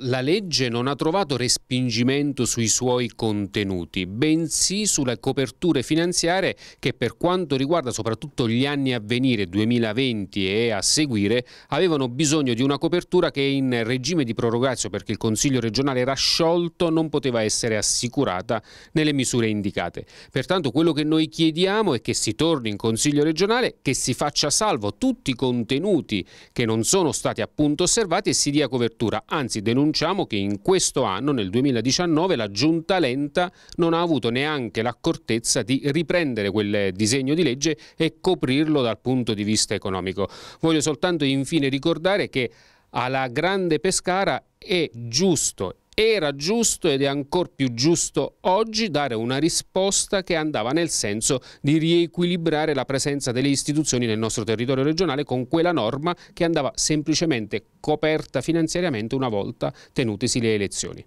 La legge non ha trovato respingimento sui suoi contenuti, bensì sulle coperture finanziarie che per quanto riguarda soprattutto gli anni a venire, 2020 e a seguire, avevano bisogno di una copertura che in regime di prorogazio, perché il Consiglio regionale era sciolto, non poteva essere assicurata nelle misure indicate. Pertanto quello che noi chiediamo è che si torni in Consiglio regionale, che si faccia salvo tutti i contenuti che non sono stati appunto osservati e si dia copertura, anzi denunciamo denunciamo che in questo anno, nel 2019, la giunta lenta non ha avuto neanche l'accortezza di riprendere quel disegno di legge e coprirlo dal punto di vista economico. Voglio soltanto infine ricordare che alla grande Pescara è giusto era giusto ed è ancora più giusto oggi dare una risposta che andava nel senso di riequilibrare la presenza delle istituzioni nel nostro territorio regionale con quella norma che andava semplicemente coperta finanziariamente una volta tenutesi le elezioni.